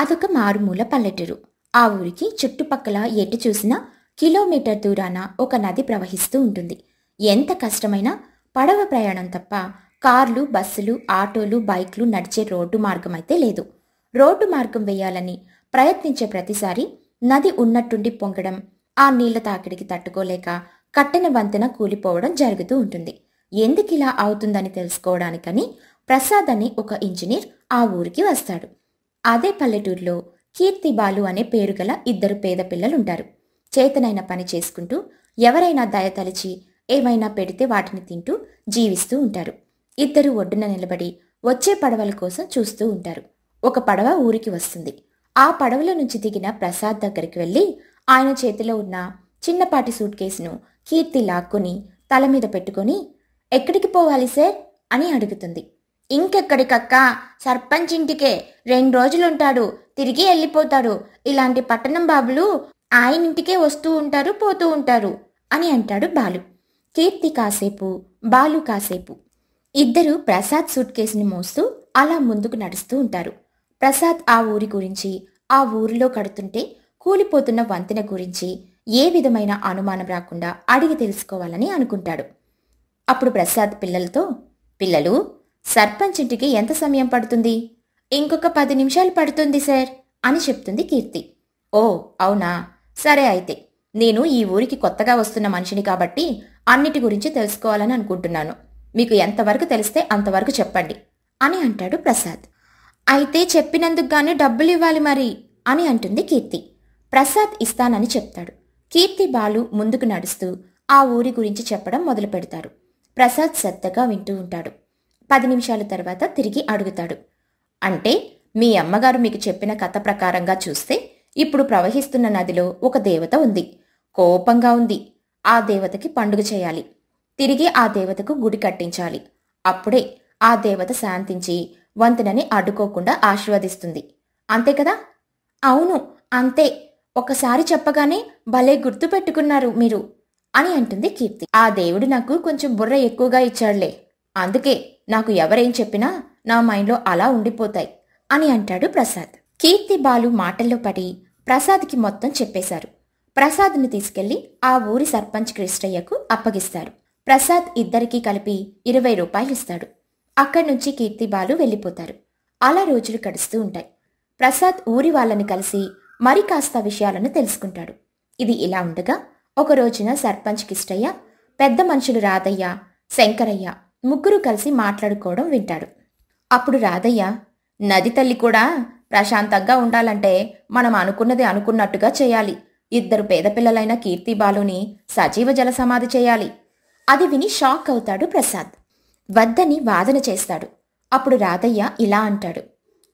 అదొక మారుమూల పల్లెటూరు ఆ ఊరికి చుట్టుపక్కల ఎటు చూసినా కిలోమీటర్ దూరాన ఒక నది ప్రవహిస్తూ ఉంటుంది ఎంత కష్టమైనా పడవ ప్రయాణం తప్ప కార్లు బస్సులు ఆటోలు బైక్లు నడిచే రోడ్డు మార్గం అయితే లేదు రోడ్డు మార్గం వేయాలని ప్రయత్నించే ప్రతిసారి నది ఉన్నట్టుండి పొంగడం ఆ నీళ్ల తాకిడికి తట్టుకోలేక కట్టెన వంతెన కూలిపోవడం జరుగుతూ ఉంటుంది ఎందుకిలా అవుతుందని తెలుసుకోవడానికని ప్రసాద్ అని ఒక ఇంజనీర్ ఆ ఊరికి వస్తాడు అదే పల్లెటూరులో కీర్తి బాలు అనే పేరు గల ఇద్దరు పేద పిల్లలుంటారు చేతనైన పని చేసుకుంటూ ఎవరైనా దయతలిచి ఏమైనా పెడితే వాటిని తింటూ జీవిస్తూ ఉంటారు ఇద్దరు ఒడ్డున నిలబడి వచ్చే పడవల కోసం చూస్తూ ఉంటారు ఒక పడవ ఊరికి వస్తుంది ఆ పడవల నుంచి దిగిన ప్రసాద్ దగ్గరికి వెళ్ళి ఆయన చేతిలో ఉన్న చిన్నపాటి సూట్ కేసును కీర్తి లాక్కుని తల మీద పెట్టుకొని ఎక్కడికి పోవాలి సార్ అని అడుగుతుంది ఇంకెక్కడికక్క సర్పంచ్ ఇంటికే రెండు రోజులుంటాడు తిరిగి వెళ్ళిపోతాడు ఇలాంటి పట్టణం బాబులు ఆయన ఇంటికే వస్తూ ఉంటారు పోతూ ఉంటారు అని అంటాడు బాలు కీర్తి కాసేపు బాలు కాసేపు ఇద్దరు ప్రసాద్ సూట్ కేసుని మోస్తూ అలా ముందుకు నడుస్తూ ఉంటారు ప్రసాద్ ఆ ఊరి గురించి ఆ ఊరిలో కడుతుంటే కూలిపోతున్న వంతెన గురించి ఏ విధమైన అనుమానం రాకుండా అడిగి తెలుసుకోవాలని అనుకుంటాడు అప్పుడు ప్రసాద్ పిల్లలతో పిల్లలు సర్పంచ్ ఇంటికి ఎంత సమయం పడుతుంది ఇంకొక పది నిమిషాలు పడుతుంది సార్ అని చెప్తుంది కీర్తి ఓ అవునా సరే అయితే నేను ఈ ఊరికి కొత్తగా వస్తున్న మనిషిని కాబట్టి అన్నిటి గురించి తెలుసుకోవాలని అనుకుంటున్నాను మీకు ఎంతవరకు తెలిస్తే అంతవరకు చెప్పండి అని అంటాడు ప్రసాద్ అయితే చెప్పినందుకు గాను డబ్బులు ఇవ్వాలి మరి అని అంటుంది కీర్తి ప్రసాద్ ఇస్తానని చెప్తాడు కీర్తి బాలు ముందుకు నడుస్తూ ఆ ఊరి గురించి చెప్పడం మొదలు పెడతారు ప్రసాద్ శ్రద్ధగా వింటూ ఉంటాడు పది నిమిషాల తర్వాత తిరిగి అడుగుతాడు అంటే మీ అమ్మగారు మీకు చెప్పిన కథ ప్రకారంగా చూస్తే ఇప్పుడు ప్రవహిస్తున్న నదిలో ఒక దేవత ఉంది కోపంగా ఉంది ఆ దేవతకి పండుగ చేయాలి తిరిగి ఆ దేవతకు గుడి కట్టించాలి అప్పుడే ఆ దేవత శాంతించి వంతెనని అడ్డుకోకుండా ఆశీర్వదిస్తుంది అంతే కదా అవును అంతే ఒకసారి చెప్పగానే భలే గుర్తు పెట్టుకున్నారు మీరు అని అంటుంది కీర్తి ఆ దేవుడు నాకు కొంచెం బుర్ర ఎక్కువగా ఇచ్చాడులే అందుకే నాకు ఎవరేం చెప్పినా నా మైండ్లో అలా ఉండిపోతాయి అని అంటాడు ప్రసాద్ కీర్తి బాలు మాటల్లో పడి ప్రసాద్కి మొత్తం చెప్పేశారు ప్రసాద్ని తీసుకెళ్లి ఆ ఊరి సర్పంచ్ కృష్ణయ్యకు అప్పగిస్తారు ప్రసాద్ ఇద్దరికీ కలిపి ఇరవై రూపాయలు ఇస్తాడు అక్కడి నుంచి కీర్తి బాలు వెళ్ళిపోతారు అలా రోజులు గడుస్తూ ఉంటాయి ప్రసాద్ ఊరి వాళ్ళని కలిసి మరి కాస్త విషయాలను తెలుసుకుంటాడు ఇది ఇలా ఉండగా ఒక రోజున సర్పంచ్ కిష్టయ్య పెద్ద మనుషులు రాధయ్య శంకరయ్య ముగ్గురు కలిసి మాట్లాడుకోవడం వింటాడు అప్పుడు రాధయ్య నది తల్లి కూడా ప్రశాంతంగా ఉండాలంటే మనం అనుకున్నది అనుకున్నట్టుగా చేయాలి ఇద్దరు పేద పిల్లలైన కీర్తి బాలుని సజీవ జల సమాధి చేయాలి అది విని షాక్ అవుతాడు ప్రసాద్ వద్దని వాదన చేస్తాడు అప్పుడు రాధయ్య ఇలా అంటాడు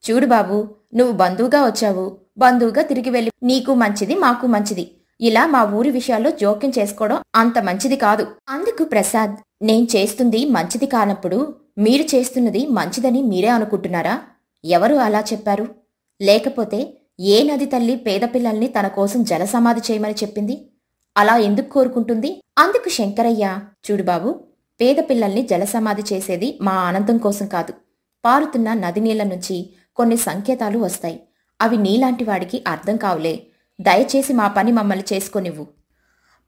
చూడు బాబు నువ్వు బంధువుగా వచ్చావు బంధువుగా తిరిగి వెళ్ళి నీకు మంచిది మాకు మంచిది ఇలా మా ఊరి విషయాల్లో జోక్యం చేసుకోవడం అంత మంచిది కాదు అందుకు ప్రసాద్ నేను చేస్తుంది మంచిది కానప్పుడు మీరు చేస్తున్నది మంచిదని మీరే అనుకుంటున్నారా ఎవరు అలా చెప్పారు లేకపోతే ఏ నది తల్లి పేద పిల్లల్ని తన కోసం జలసమాధి చేయమని చెప్పింది అలా ఎందుకు కోరుకుంటుంది అందుకు శంకరయ్య చూడు పేద పిల్లల్ని జలసమాధి చేసేది మా ఆనందం కోసం కాదు పారుతున్న నది నీళ్ల నుంచి కొన్ని సంకేతాలు వస్తాయి అవి నీలాంటి వాడికి అర్థం కావులే దయచేసి మా పని మమ్మల్ని చేసుకొనివ్వు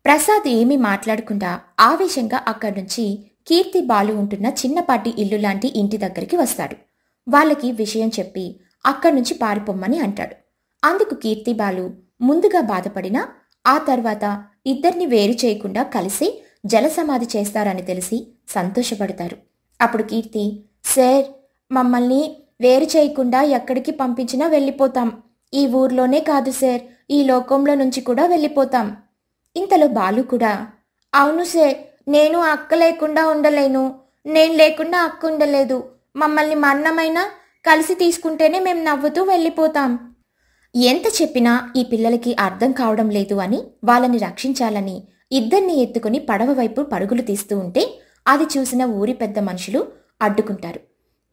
ప్రసాద్ ఏమీ మాట్లాడకుండా ఆవేశంగా అక్కడి నుంచి కీర్తి బాలు ఉంటున్న చిన్నపాటి ఇల్లు లాంటి ఇంటి దగ్గరికి వస్తాడు వాళ్ళకి విషయం చెప్పి అక్కడి నుంచి పారిపోమ్మని అంటాడు అందుకు కీర్తి బాలు ముందుగా బాధపడినా ఆ తర్వాత ఇద్దరిని వేరు చేయకుండా కలిసి జలసమాధి చేస్తారని తెలిసి సంతోషపడతారు అప్పుడు కీర్తి సార్ మమ్మల్ని వేరు చేయకుండా ఎక్కడికి పంపించినా వెళ్ళిపోతాం ఈ ఊర్లోనే కాదు సార్ ఈ లోకంలో నుంచి కూడా వెళ్ళిపోతాం ఇంతలో బాలు కూడా అవును సే నేను అక్క లేకుండా ఉండలేను నేను లేకుండా అక్క ఉండలేదు మమ్మల్ని మా అన్నమైనా కలిసి తీసుకుంటేనే మేము నవ్వుతూ వెళ్ళిపోతాం ఎంత చెప్పినా ఈ పిల్లలకి అర్థం కావడం లేదు అని వాళ్ళని రక్షించాలని ఇద్దరిని ఎత్తుకుని పడవ వైపు పరుగులు తీస్తూ ఉంటే అది చూసిన ఊరి పెద్ద మనుషులు అడ్డుకుంటారు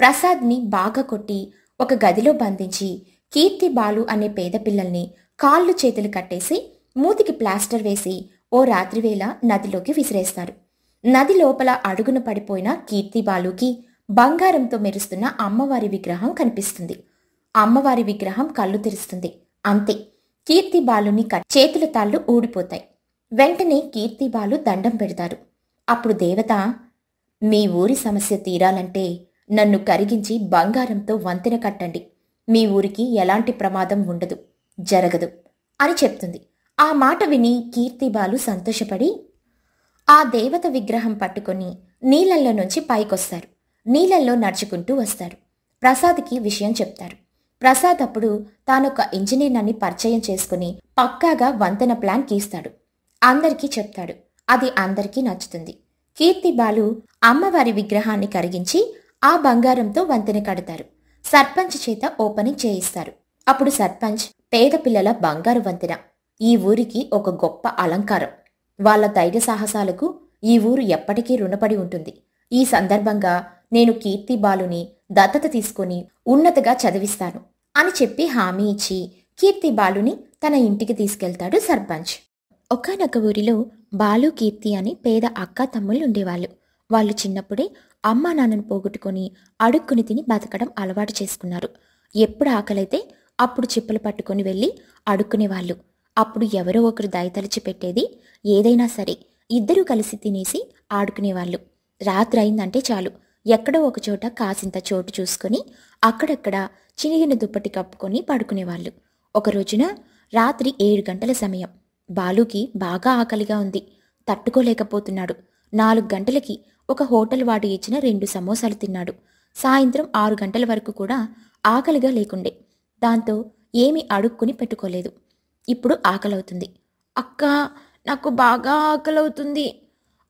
ప్రసాద్ని బాగా కొట్టి ఒక గదిలో బంధించి కీర్తి బాలు అనే పేద పిల్లల్ని కాళ్ళు చేతులు కట్టేసి మూతికి ప్లాస్టర్ వేసి ఓ రాత్రివేళ నదిలోకి విసిరేస్తారు నది లోపల అడుగున పడిపోయిన కీర్తి బాలుకి బంగారంతో మెరుస్తున్న అమ్మవారి విగ్రహం కనిపిస్తుంది అమ్మవారి విగ్రహం కళ్ళు తెరుస్తుంది అంతే కీర్తి బాలుని కట్ చేతుల తాళ్ళు ఊడిపోతాయి వెంటనే కీర్తి బాలు దండం పెడతారు అప్పుడు దేవత మీ ఊరి సమస్య తీరాలంటే నన్ను కరిగించి బంగారంతో వంతెన కట్టండి మీ ఊరికి ఎలాంటి ప్రమాదం ఉండదు జరగదు అని చెప్తుంది ఆ మాట విని కీర్తిబాలు సంతోషపడి ఆ దేవత విగ్రహం పట్టుకొని నీళ్ళల్లో నుంచి పైకొస్తారు నీళ్ళల్లో నడుచుకుంటూ వస్తారు ప్రసాద్కి విషయం చెప్తారు ప్రసాద్ అప్పుడు తానొక ఇంజనీర్నని పరిచయం చేసుకుని పక్కాగా వంతెన ప్లాన్ గీస్తాడు అందరికీ చెప్తాడు అది అందరికీ నచ్చుతుంది కీర్తి బాలు అమ్మవారి విగ్రహాన్ని కరిగించి ఆ బంగారంతో వంతెన కడతారు సర్పంచ్ చేత ఓపెనింగ్ చేయిస్తారు అప్పుడు సర్పంచ్ పేద పిల్లల బంగారు వంతెన ఈ ఊరికి ఒక గొప్ప అలంకారం వాళ్ళ ధైర్య సాహసాలకు ఈ ఊరు ఎప్పటికీ రుణపడి ఉంటుంది ఈ సందర్భంగా నేను కీర్తి బాలుని దత్తత తీసుకుని ఉన్నతగా చదివిస్తాను అని చెప్పి హామీ ఇచ్చి కీర్తి బాలుని తన ఇంటికి తీసుకెళ్తాడు సర్పంచ్ ఒకనొక ఊరిలో బాలు కీర్తి అని పేద అక్క తమ్ముళ్ళు ఉండేవాళ్ళు వాళ్ళు చిన్నప్పుడే అమ్మా నాన్నను పోగొట్టుకొని అడుక్కుని తిని బతకడం అలవాటు చేసుకున్నారు ఎప్పుడు ఆకలైతే అప్పుడు చిప్పలు పట్టుకొని వెళ్ళి అడుక్కునేవాళ్ళు అప్పుడు ఎవరో ఒకరు దయతలిచి పెట్టేది ఏదైనా సరే ఇద్దరూ కలిసి తినేసి ఆడుకునేవాళ్ళు రాత్రి అయిందంటే చాలు ఎక్కడో ఒకచోట కాసింత చోటు చూసుకొని అక్కడక్కడ చినిగిన దుప్పటి కప్పుకొని పడుకునేవాళ్ళు ఒక రోజున రాత్రి ఏడు గంటల సమయం బాలుకి బాగా ఆకలిగా ఉంది తట్టుకోలేకపోతున్నాడు నాలుగు గంటలకి ఒక హోటల్ వాడు ఇచ్చిన రెండు సమోసాలు తిన్నాడు సాయంత్రం ఆరు గంటల వరకు కూడా ఆకలిగా లేకుండే దాంతో ఏమీ అడుక్కుని పెట్టుకోలేదు ఇప్పుడు ఆకలవుతుంది అక్క నాకు బాగా ఆకలవుతుంది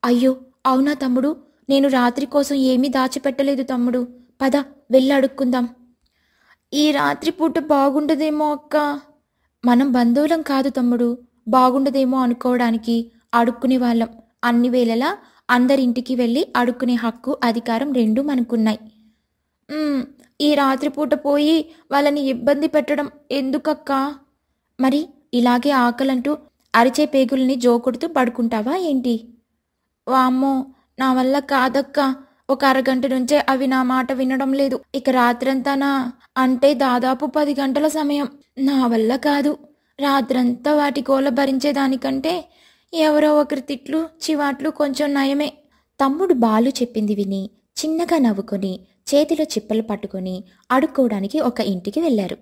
అయ్యో అవునా తమ్ముడు నేను రాత్రి కోసం ఏమీ దాచిపెట్టలేదు తమ్ముడు పద వెళ్ళి అడుక్కుందాం ఈ రాత్రి పూట బాగుండదేమో అక్క మనం బంధువులం కాదు తమ్ముడు బాగుండదేమో అనుకోవడానికి అడుక్కునే వాళ్ళం అన్ని వేళలా అందరింటికి వెళ్ళి అడుక్కునే హక్కు అధికారం రెండూ మనకున్నాయి ఈ రాత్రిపూట పోయి వాళ్ళని ఇబ్బంది పెట్టడం ఎందుకక్కా మరి ఇలాగే ఆకలంటూ అరిచే పేగుల్ని జోకొడుతూ పడుకుంటావా ఏంటి వామ్మో నా వల్ల కాదక్కా ఒక అరగంట నుంచే అవి నా మాట వినడం లేదు ఇక రాత్రంతానా అంటే దాదాపు పది గంటల సమయం నా వల్ల కాదు రాత్రంతా వాటి గోల భరించేదానికంటే ఎవరో ఒకరి తిట్లు చివాట్లు కొంచెం నయమే తమ్ముడు బాలు చెప్పింది విని చిన్నగా నవ్వుకొని చేతిలో చిప్పలు పట్టుకొని అడుక్కోవడానికి ఒక ఇంటికి వెళ్లారు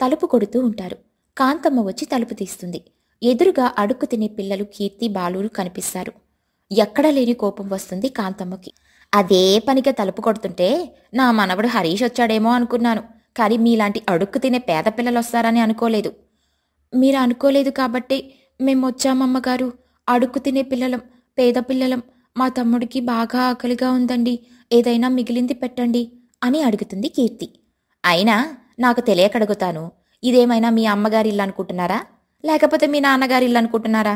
తలుపు కొడుతూ ఉంటారు కాంతమ్మ వచ్చి తలుపు తీస్తుంది ఎదురుగా అడుక్కు తినే పిల్లలు కీర్తి బాలురు కనిపిస్తారు ఎక్కడా లేని కోపం వస్తుంది కాంతమ్మకి అదే పనిగా తలుపు కొడుతుంటే నా మనవడు హరీష్ వచ్చాడేమో అనుకున్నాను కానీ మీలాంటి అడుక్కు తినే పేద పిల్లలు వస్తారని అనుకోలేదు మీరు అనుకోలేదు కాబట్టి మేము వచ్చామమ్మగారు అడుక్కు తినే పిల్లలం పేద పిల్లలం మా తమ్ముడికి బాగా ఆకలిగా ఉందండి ఏదైనా మిగిలింది పెట్టండి అని అడుగుతుంది కీర్తి అయినా నాకు తెలియకడుగుతాను ఇదేమైనా మీ అమ్మగారి ఇల్లు అనుకుంటున్నారా లేకపోతే మీ నాన్నగారి ఇల్లు అనుకుంటున్నారా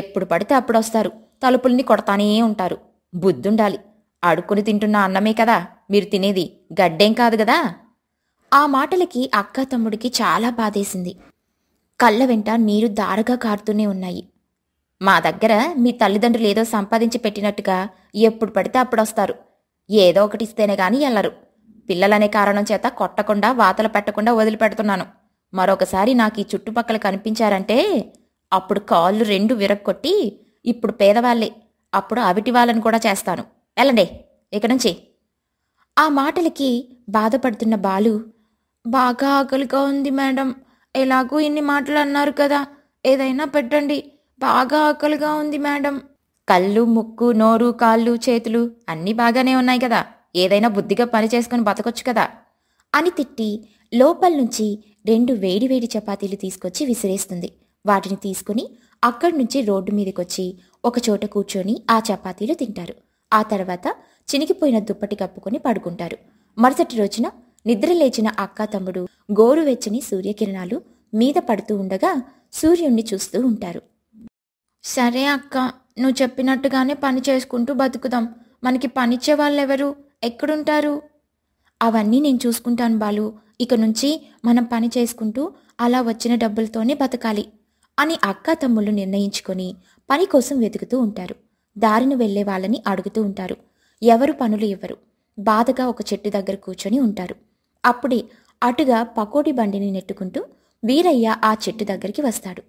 ఎప్పుడు పడితే అప్పుడు వస్తారు తలుపుల్ని కొడతానే ఉంటారు బుద్ధుండాలి అడుక్కుని తింటున్న అన్నమే కదా మీరు తినేది గడ్డేం కాదు కదా ఆ మాటలకి అక్క తమ్ముడికి చాలా బాధేసింది కళ్ళ వెంట నీరు దారగా కారుతూనే ఉన్నాయి మా దగ్గర మీ తల్లిదండ్రులు ఏదో సంపాదించి పెట్టినట్టుగా ఎప్పుడు పడితే అప్పుడొస్తారు ఏదో ఒకటి ఇస్తేనే గాని ఎల్లరు పిల్లలనే కారణం చేత కొట్టకుండా వాతలు పెట్టకుండా వదిలిపెడుతున్నాను మరొకసారి నాకు ఈ చుట్టుపక్కల కనిపించారంటే అప్పుడు కాళ్ళు రెండు విరక్కొట్టి ఇప్పుడు పేదవాళ్ళే అప్పుడు అవిటి వాళ్ళని కూడా చేస్తాను ఎలాండే ఇక నుంచి ఆ మాటలకి బాధపడుతున్న బాలు బాగా ఆకలిగా ఉంది మేడం ఎలాగూ ఇన్ని మాటలు అన్నారు కదా ఏదైనా పెట్టండి బాగా ఆకలిగా ఉంది మేడం కళ్ళు ముక్కు నోరు కాళ్ళు చేతులు అన్నీ బాగానే ఉన్నాయి కదా ఏదైనా బుద్ధిగా పని చేసుకుని బతకొచ్చు కదా అని తిట్టి లోపల నుంచి రెండు వేడి చపాతీలు తీసుకొచ్చి విసిరేస్తుంది వాటిని తీసుకుని అక్కడి నుంచి రోడ్డు మీదకొచ్చి ఒక చోట కూర్చొని ఆ చపాతీలు తింటారు ఆ తర్వాత చినికిపోయిన దుప్పటి కప్పుకొని పడుకుంటారు మరుసటి రోజున నిద్ర లేచిన అక్క తమ్ముడు గోరువెచ్చని సూర్యకిరణాలు మీద పడుతూ ఉండగా సూర్యుణ్ణి చూస్తూ ఉంటారు సరే అక్క నువ్వు చెప్పినట్టుగానే పని చేసుకుంటూ బతుకుదాం మనకి పనిచ్చే వాళ్ళెవరు ఎక్కడుంటారు అవన్నీ నేను చూసుకుంటాను బాలు ఇక నుంచి మనం పని చేసుకుంటూ అలా వచ్చిన డబ్బులతోనే బతకాలి అని అక్క తమ్ముళ్ళు నిర్ణయించుకొని పని కోసం వెతుకుతూ ఉంటారు దారిన వెళ్లే వాళ్ళని అడుగుతూ ఉంటారు ఎవరు పనులు ఇవ్వరు బాధగా ఒక చెట్టు దగ్గర కూర్చొని ఉంటారు అప్పుడే అటుగా పకోడీ బండిని నెట్టుకుంటూ వీరయ్య ఆ చెట్టు దగ్గరికి వస్తాడు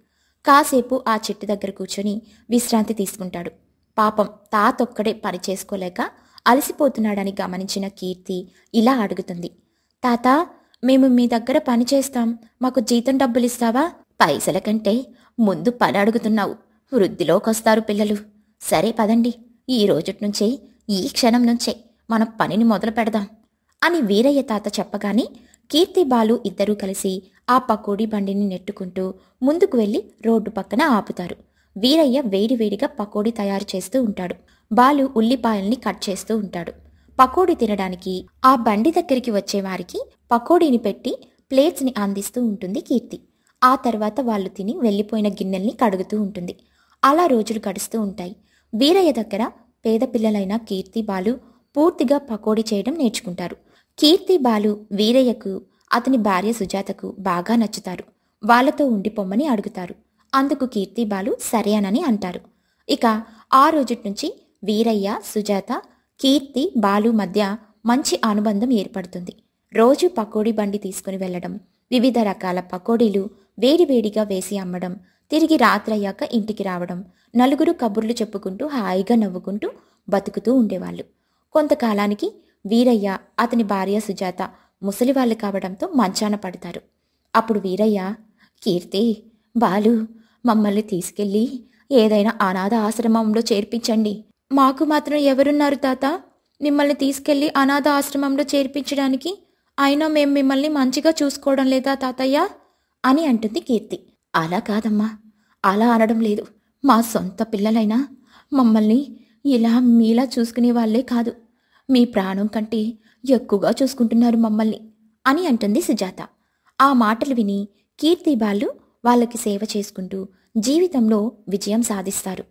కాసేపు ఆ చెట్టు దగ్గర కూర్చొని విశ్రాంతి తీసుకుంటాడు పాపం తాతొక్కడే పని చేసుకోలేక అలసిపోతున్నాడని గమనించిన కీర్తి ఇలా అడుగుతుంది తాత మేము మీ దగ్గర పని చేస్తాం మాకు జీతం డబ్బులు ఇస్తావా పైసల కంటే ముందు పని అడుగుతున్నావు వృద్ధిలోకొస్తారు పిల్లలు సరే పదండి ఈ రోజు నుంచే ఈ క్షణం నుంచే మన పనిని మొదలు పెడదాం అని వీరయ్య తాత చెప్పగానే కీర్తి బాలు ఇద్దరూ కలిసి ఆ పకోడీ బండిని నెట్టుకుంటూ ముందుకు వెళ్ళి రోడ్డు పక్కన ఆపుతారు వీరయ్య వేడివేడిగా పకోడీ తయారు చేస్తూ ఉంటాడు బాలు ఉల్లిపాయల్ని కట్ చేస్తూ ఉంటాడు పకోడీ తినడానికి ఆ బండి దగ్గరికి వచ్చే వారికి పకోడీని పెట్టి ప్లేట్స్ని అందిస్తూ ఉంటుంది కీర్తి ఆ తర్వాత వాళ్ళు తిని వెళ్ళిపోయిన గిన్నెల్ని కడుగుతూ ఉంటుంది అలా రోజులు గడుస్తూ ఉంటాయి వీరయ్య దగ్గర పేద పిల్లలైన కీర్తి బాలు పూర్తిగా పకోడీ చేయడం నేర్చుకుంటారు కీర్తి బాలు వీరయ్యకు అతని భార్య సుజాతకు బాగా నచ్చుతారు వాళ్లతో ఉండిపోమ్మని అడుగుతారు అందుకు కీర్తి బాలు సరేనని అంటారు ఇక ఆ రోజునుంచి నుంచి వీరయ్య సుజాత కీర్తి బాలు మధ్య మంచి అనుబంధం ఏర్పడుతుంది రోజు పకోడీ బండి తీసుకుని వెళ్ళడం వివిధ రకాల పకోడీలు వేడివేడిగా వేసి అమ్మడం తిరిగి రాత్రయ్యాక ఇంటికి రావడం నలుగురు కబుర్లు చెప్పుకుంటూ హాయిగా నవ్వుకుంటూ బతుకుతూ ఉండేవాళ్ళు కొంతకాలానికి వీరయ్య అతని భార్య సుజాత ముసలివాళ్ళు కావడంతో మంచాన పడతారు అప్పుడు వీరయ్య కీర్తి బాలు మమ్మల్ని తీసుకెళ్ళి ఏదైనా అనాథ ఆశ్రమంలో చేర్పించండి మాకు మాత్రం ఎవరున్నారు తాత మిమ్మల్ని తీసుకెళ్ళి అనాథ ఆశ్రమంలో చేర్పించడానికి అయినా మేము మిమ్మల్ని మంచిగా చూసుకోవడం లేదా తాతయ్య అని అంటుంది కీర్తి అలా కాదమ్మా అలా అనడం లేదు మా సొంత పిల్లలైనా మమ్మల్ని ఇలా మీలా చూసుకునే వాళ్ళే కాదు మీ ప్రాణం కంటే ఎక్కువగా చూసుకుంటున్నారు మమ్మల్ని అని అంటుంది సుజాత ఆ మాటలు విని కీర్తి వాళ్ళు వాళ్ళకి సేవ చేసుకుంటూ జీవితంలో విజయం సాధిస్తారు